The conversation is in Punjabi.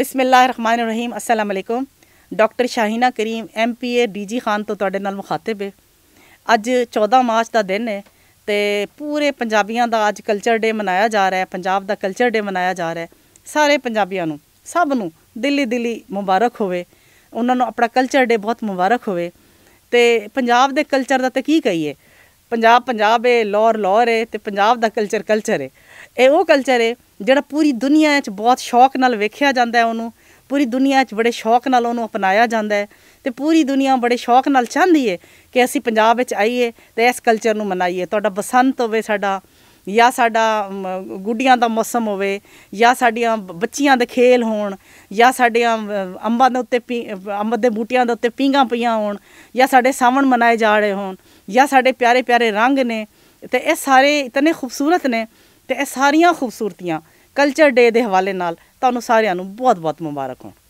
ਰਹੀਮ ਅਸਲਾਮ ਅਲੈਕੁਮ doctor Shaheena Karim MPA DG Khan ਤੋਂ ਤੁਹਾਡੇ ਨਾਲ ਮੁਖਾਤਬ ਹੈ ਅੱਜ 14 ਮਾਰਚ ਦਾ ਦਿਨ ਹੈ ਤੇ ਪੂਰੇ ਪੰਜਾਬੀਆਂ ਦਾ ਅੱਜ ਕਲਚਰ ਡੇ ਮਨਾਇਆ ਜਾ ਰਿਹਾ ਹੈ ਪੰਜਾਬ ਦਾ ਕਲਚਰ ਡੇ ਮਨਾਇਆ ਜਾ ਰਿਹਾ ਹੈ ਸਾਰੇ ਪੰਜਾਬੀਆਂ ਨੂੰ ਸਭ ਨੂੰ ਦਿੱਲੀ ਦਿੱਲੀ ਮੁਬਾਰਕ ਹੋਵੇ ਉਹਨਾਂ ਨੂੰ ਆਪਣਾ ਕਲਚਰ ਡੇ ਬਹੁਤ ਮੁਬਾਰਕ ਹੋਵੇ ਤੇ ਪੰਜਾਬ ਦੇ ਕਲਚਰ ਦਾ ਤਾਂ ਕੀ ਕਹੀਏ ਪੰਜਾਬ ਪੰਜਾਬ ਹੈ ਲੋਰ ਲੋਰ ਹੈ ਤੇ ਪੰਜਾਬ ਦਾ ਕਲਚਰ ਕਲਚਰ ਹੈ ਇਹ ਉਹ ਕਲਚਰ ਹੈ ਜਿਹੜਾ ਪੂਰੀ ਦੁਨੀਆ 'ਚ ਬਹੁਤ ਸ਼ੌਕ ਨਾਲ ਵੇਖਿਆ ਜਾਂਦਾ ਹੈ ਉਹਨੂੰ ਪੂਰੀ ਦੁਨੀਆ 'ਚ ਬੜੇ ਸ਼ੌਕ ਨਾਲ ਉਹਨੂੰ ਅਪਣਾਇਆ ਜਾਂਦਾ ਹੈ ਤੇ ਪੂਰੀ ਦੁਨੀਆ ਬੜੇ ਸ਼ੌਕ ਨਾਲ ਚਾਹੁੰਦੀ ਹੈ ਕਿ ਅਸੀਂ ਪੰਜਾਬ ਵਿੱਚ ਆਈਏ ਤੇ ਇਸ ਕਲਚਰ ਨੂੰ ਮਨਾਈਏ ਤੁਹਾਡਾ ਬਸੰਤ ਹੋਵੇ ਸਾਡਾ ਜਾਂ ਸਾਡਾ ਗੁੱਡੀਆਂ ਦਾ ਮੌਸਮ ਹੋਵੇ ਜਾਂ ਸਾਡੀਆਂ ਬੱਚੀਆਂ ਦੇ ਖੇਲ ਹੋਣ ਜਾਂ ਸਾਡੀਆਂ ਅੰਬਾਂ ਦੇ ਉੱਤੇ ਅੰਬ ਦੇ ਬੂਟਿਆਂ ਦੇ ਉੱਤੇ ਪੀਂਗਾ ਪਈਆਂ ਹੋਣ ਜਾਂ ਸਾਡੇ ਸਾਵਣ ਮਨਾਏ ਜਾ ਰਹੇ ਹੋਣ ਜਾਂ ਸਾਡੇ ਪਿਆਰੇ ਪਿਆਰੇ ਰੰਗ ਨੇ ਤੇ ਇਹ ਸਾਰੇ ਇਤਨੇ ਖੂਬਸੂਰਤ ਨੇ ਤੇ ਇਹ ਸਾਰੀਆਂ ਖੂਬਸੂਰਤੀਆਂ ਕਲਚਰ ਡੇ ਦੇ ਹਵਾਲੇ ਨਾਲ ਤੁਹਾਨੂੰ ਸਾਰਿਆਂ ਨੂੰ ਬਹੁਤ ਬਹੁਤ ਮੁਬਾਰਕ ਹੋ